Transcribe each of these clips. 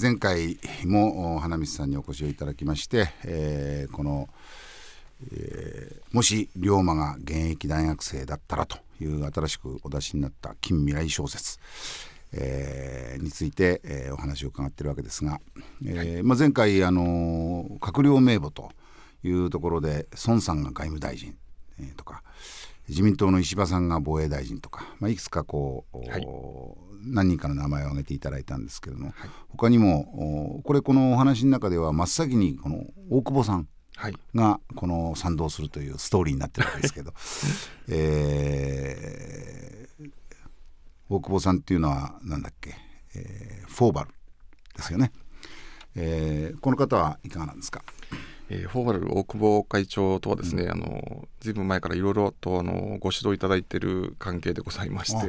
前回も花道さんにお越しをいただきまして、えー、この、えー、もし龍馬が現役大学生だったらという新しくお出しになった近未来小説、えー、について、えー、お話を伺ってるわけですが、えーまあ、前回、あのー、閣僚名簿というところで孫さんが外務大臣、えー、とか自民党の石破さんが防衛大臣とか、まあ、いくつかこう、はい何人かの名前を挙げていただいたんですけれども、はい、他にもこれこのお話の中では真っ先にこの大久保さんがこの賛同するというストーリーになってるわけですけど、えー、大久保さんっていうのは何だっけ、えー、フォーバルですよね、はい、えー、この方はいかがなんですかえー、フォーラル大久保会長とはですね、うん、あのずいぶん前からいろいろとあのご指導いただいている関係でございまして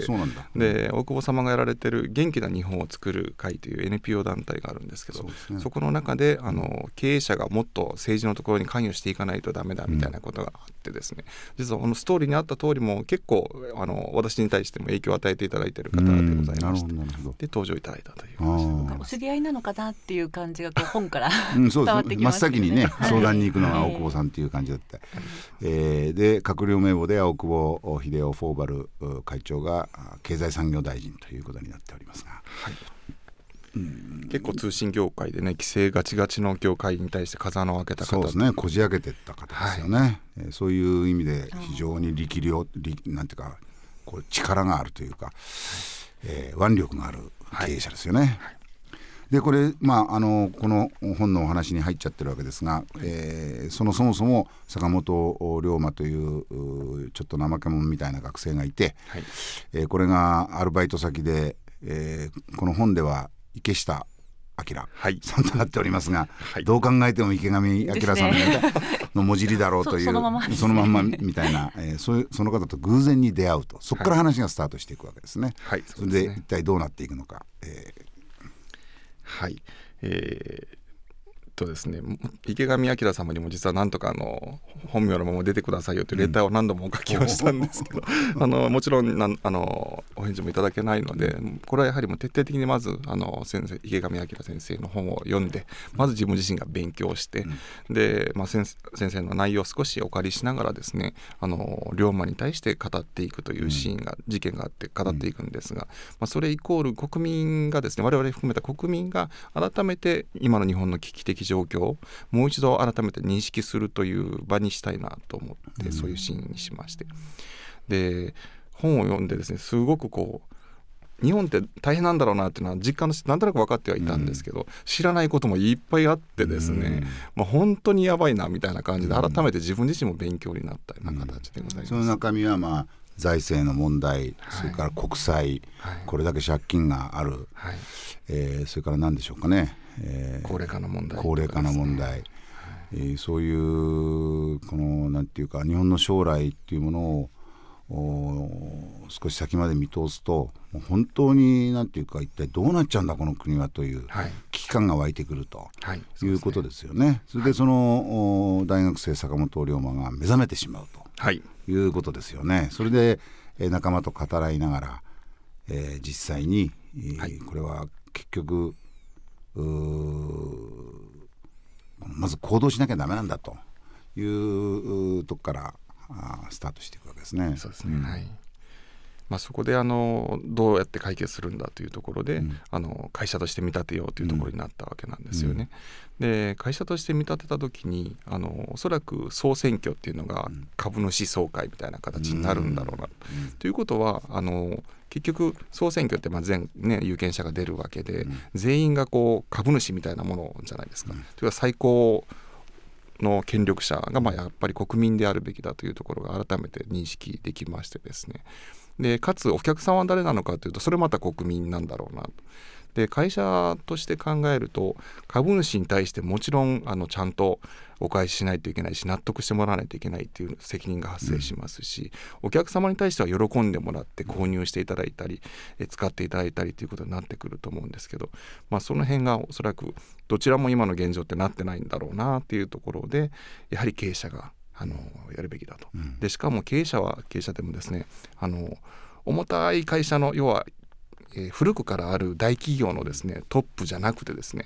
で大久保様がやられてる「元気な日本を作る会」という NPO 団体があるんですけど、ね、そこの中であの経営者がもっと政治のところに関与していかないとだめだみたいなことがあってですね実はこのストーリーにあった通りも結構あの私に対しても影響を与えていただいている方でございましてで登場いただいたというお知り合いなのかなっていう感じがこう本からうん、そうですね真っ先にね相談に行くのが大久保さんっていう感じだった、えー、で閣僚名簿で青久保秀夫フォーバル会長が経済産業大臣ということになっておりますが。はい結構通信業界でね規制がちがちの業界に対して風の開けた方そうですねこじ開けてった方ですよね、はい、えー、そういう意味で非常に力量力なんていうかこう力があるというか、えー、腕力がある経営者ですよね。はいはい、でこれ、まあ、あのこの本のお話に入っちゃってるわけですが、えー、そのそもそも坂本龍馬というちょっと怠け者みたいな学生がいて、はい、えー、これがアルバイト先で、えー、この本では池下明、はい、さんとなっておりますが、はい、どう考えても池上彰さんの文字りだろうという そのまま、ね、そのまんまみたいな、えー、そういうその方と偶然に出会うとそこから話がスタートしていくわけですね。はい、それで一体どうなっていくのか、えー、はいえー、とですね池上彰様にも実はなんとかあの本名のまま出てくださいよというレターを何度もお書きをしたんですけど、うん、あのもちろんなあのお返事もいただけないのでこれはやはりもう徹底的にまずあの先生池上彰先生の本を読んでまず自分自身が勉強して、うん、で、まあ、先生の内容を少しお借りしながらですねあの龍馬に対して語っていくというシーンが、うん、事件があって語っていくんですが、まあ、それイコール国民がですね我々含めた国民が改めて今の日本の危機的状況をもう一度改めて認識するという場にしたいなと思って、そういうシーンにしましてで本を読んでですねすごくこう日本って大変なんだろうなっていうのは実感してなんとなく分かってはいたんですけど、うん、知らないこともいっぱいあってですね、うん、まあ、本当にやばいなみたいな感じで改めて自分自身も勉強になったような形でございます。うん、その中身はまあ財政の問題、それから国債、これだけ借金がある、はい、えー、それから何でしょうかね、えー、高齢化の問題、ね、高齢化の問題、えー、そういうこのなんていうか日本の将来っていうものを少し先まで見通すと本当になんていうか一体どうなっちゃうんだこの国はという危機感が湧いてくると、はい、いうことですよね。はい、それでその、大学生坂本龍馬が目覚めてしまうと、はい、いうことですよね。それで、え仲間と語らいながら、えー、実際に、えーはい、これは結局まず行動しなきゃダメなんだというとこからあスタートしていくわけですね。そうですね、うん、はいまあ、そこであのどうやって解決するんだというところで、うん、あの会社として見立てようというところになったわけなんですよね。うん、で会社として見立てた時にあのおそらく総選挙っていうのが株主総会みたいな形になるんだろうな。ということはあの結局総選挙ってまあ全、ね、有権者が出るわけで、全員がこう株主みたいなものじゃないですか。というか最高の権力者がまあやっぱり国民であるべきだというところが改めて認識できましてですねでかつお客さんは誰なのかというとそれまた国民なんだろうなと。で会社として考えると株主に対してもちろんあのちゃんとお返ししないといけないし納得してもらわないといけないっていう責任が発生しますし、うん、お客様に対しては喜んでもらって購入していただいたり使っていただいたりということになってくると思うんですけど、まあ、その辺がおそらくどちらも今の現状ってなってないんだろうなっていうところでやはり経営者があのやるべきだと、うん、でしかも経営者は経営者でもですねあの重たい会社の要は、えー、古くからある大企業のですねトップじゃなくてですね、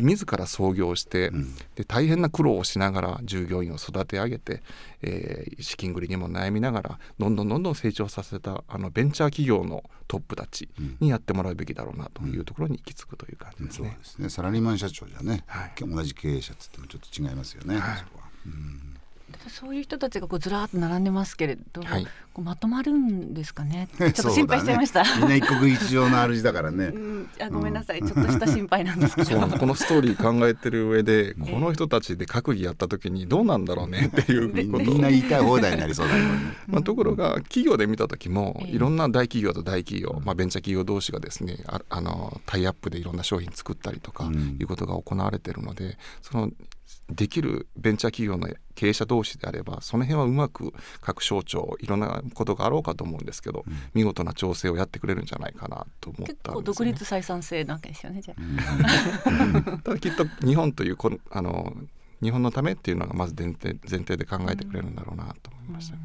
うん、自ら創業して、うん、で大変な苦労をしながら従業員を育て上げて、えー、資金繰りにも悩みながらどんどんどんどん成長させたあのベンチャー企業のトップたちにやってもらうべきだろうなというところに行き着くという感じですねうん、そうですねサラリーマン社長じゃね、はい、同じ経営者っつってもちょっと違いますよね。はい、うんそういう人たちがこうずらっと並んでますけれど、はい、こうまとまるんですかね。ちょっと心配しちゃいました。ね、みんな一国一城の主だからね。うん、あごめんなさい、ちょっとした心配なんですけど。このストーリー考えてる上で、この人たちで閣議やったときにどうなんだろうねっていうみんな言いたい放題になりそうだ、ね、まあところが企業で見た時も、いろんな大企業と大企業、まあベンチャー企業同士がですね、ああのタイアップでいろんな商品作ったりとかいうことが行われてるので、そのできるベンチャー企業の経営者同士であればその辺はうまく各省庁いろんなことがあろうかと思うんですけど、うん、見事な調整をやってくれるんじゃないかなと思ったんです、ね、結構独立採算性なわけですよねじゃあ。きっと日本というこのあの日本のためっていうのがまず前提前提で考えてくれるんだろうなと思いました、うん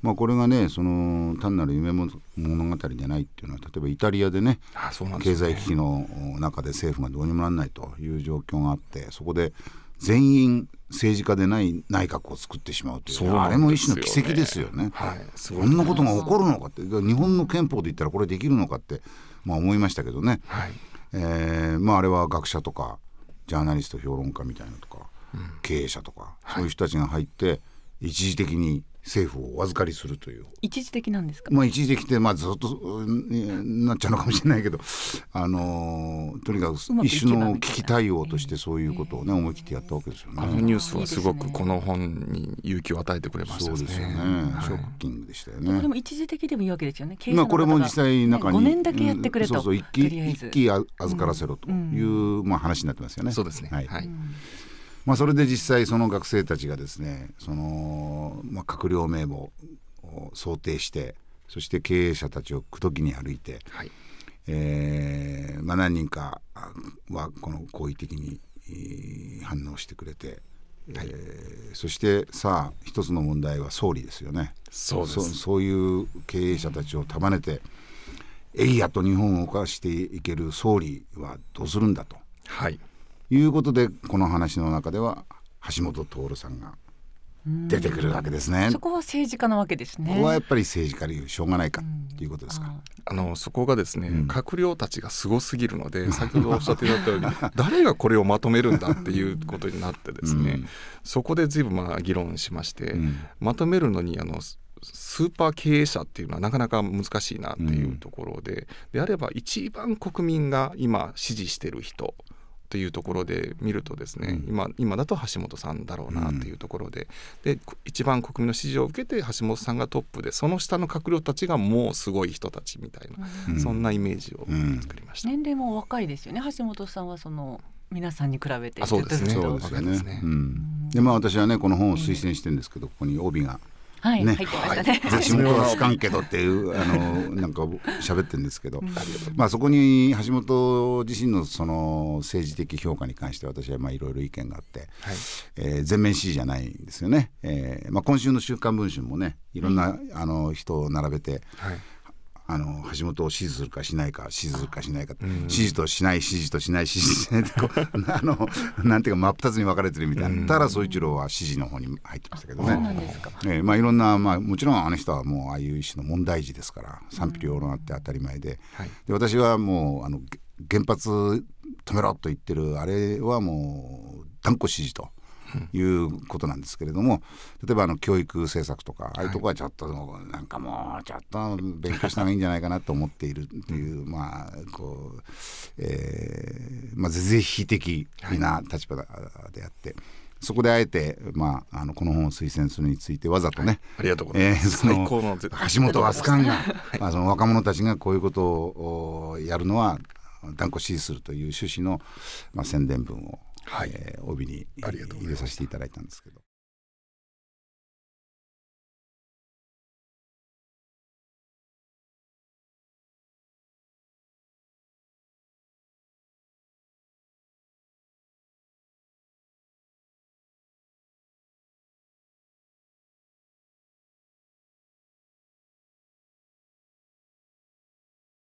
まあ、これがねその単なる夢物語じゃないっていうのは例えばイタリアでね、ね、経済危機の中で政府がどうにもならないという状況があってそこで全員政治家でない内閣を作ってしまうという、ね、あれも一種の奇跡ですよね、はい、そんなことが起こるのかって日本の憲法で言ったらこれできるのかって、まあ、思いましたけどね、はい、えー、まあ、あれは学者とかジャーナリスト評論家みたいなとか、うん、経営者とか、そういう人たちが入って一時的に政府をお預かりするという一時的なんですか、まあ、一時的で、まあ、ずっと、うなっちゃうのかもしれないけど、あのー、とにかく一種の危機対応としてそういうことを、ね、思い切ってやったわけですよね。あのニュースはすごくこの本に勇気を与えてくれました、ね、そうですよね、はい、ショッキングでしたよね。でも一時的でもいいわけですよね、まあ、これも実際中に、ね、年だけやってくれと、うん、そうそう一期預からせろという、うん、まあ、話になってますよね。そうですね、はい、はいまあ、それで実際その学生たちがですねその、まあ、閣僚名簿を想定してそして経営者たちを口説きに歩いて、はい、えー、まあ、何人かはこの好意的に反応してくれて。はい、えー、そしてさあ一つの問題は総理ですよねそうそういう経営者たちを束ねてえいやと日本を動かしていける総理はどうするんだと、はい、いうことでこの話の中では橋本徹さんが出てくるわけですね。そこは政治家なわけですね。ここはやっぱり政治家でしょうがないかっていうことですか。あのそこがですね、うん、閣僚たちがすごすぎるので、先ほどおっしゃっていただいたように 誰がこれをまとめるんだっていうことになってですね、うん、そこでずいぶんまあ議論しまして、うん、まとめるのにあのスーパー経営者っていうのはなかなか難しいなっていうところで、うん、であれば一番国民が今支持してる人というところで見るとですね、うん、今今だと橋本さんだろうなというところでうん、で一番国民の支持を受けて橋本さんがトップでその下の閣僚たちがもうすごい人たちみたいな、うん、そんなイメージを作りました、年齢も若いですよね橋本さんはその皆さんに比べてそうですねそうですね、でまあ私はねこの本を推薦してるんですけど、ここに帯が「ね、はい、ね、入ってましたね。はい、橋本 はスっていうあのなんか喋ってるんですけど、まあそこに橋本自身のその政治的評価に関して私はまあいろいろ意見があって、はい、えー、全面支持じゃないんですよね。えー、まあ今週の週刊文春もね、いろんな、あの人を並べて。はいあの橋本を支持するかしないか支持するかしないか、支持としない支持としない支持しないって あのなんていうか真っ二つに分かれてるみたいな、たら田総一郎は支持の方に入ってましたけどねえまあ、いろんな、まあ、もちろんあの人はもうああいう一種の問題児ですから賛否両論あって当たり前でで私はもうあの原発止めろと言ってるあれはもう断固支持と。いうことなんですけれども、例えばあの教育政策とかああいうとこはちょっと、はい、なんかもうちょっと勉強した方がいいんじゃないかなと思っているっていう、まあこう、えーまあ、是非的な立場であって。はいそこであえて、まあ、あのこの本を推薦するについてわざとね、はい、ありがとうございます、えー、その橋本飛鳥が、はい、まあ、その若者たちがこういうことをやるのは断固支持するという趣旨の、まあ、宣伝文をはいえー、帯に入れさせていただいたんですけど。